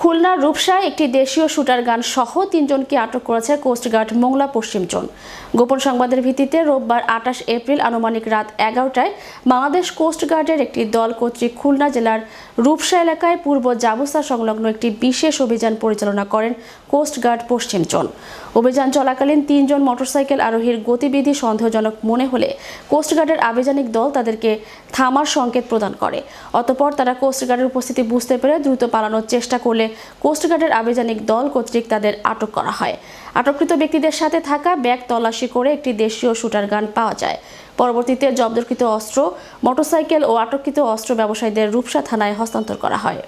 খুলনার রূপসায় একটি দেশীয় শুটার গান সহ তিনজনকে আটক করেছে কোস্টগার্ড মোংলা পশ্চিম জোন গোপন সংবাদের ভিত্তিতে রোববার আঠাশ এপ্রিল আনুমানিক রাত এগারোটায় বাংলাদেশ কোস্টগার্ডের একটি দল কর্তৃক খুলনা জেলার রূপসা এলাকায় পূর্ব জাবুসা সংলগ্ন একটি বিশেষ অভিযান পরিচালনা করেন কোস্টগার্ড পশ্চিম জোন অভিযান চলাকালীন তিনজন মোটরসাইকেল আরোহীর গতিবিধি সন্দেহজনক মনে হলে কোস্টগার্ডের আবেজানিক দল তাদেরকে থামার সংকেত প্রদান করে অতপর তারা কোস্টগার্ডের উপস্থিতি বুঝতে পেরে দ্রুত পালানোর চেষ্টা করলে কোস্টগার্ডের আবেদনিক দল কর্তৃক তাদের আটক করা হয় আটককৃত ব্যক্তিদের সাথে থাকা ব্যাগ তল্লাশি করে একটি দেশীয় শুটার গান পাওয়া যায় পরবর্তীতে জব্দকৃত অস্ত্র মোটরসাইকেল ও আটককৃত অস্ত্র ব্যবসায়ীদের রূপসা থানায় হস্তান্তর করা হয়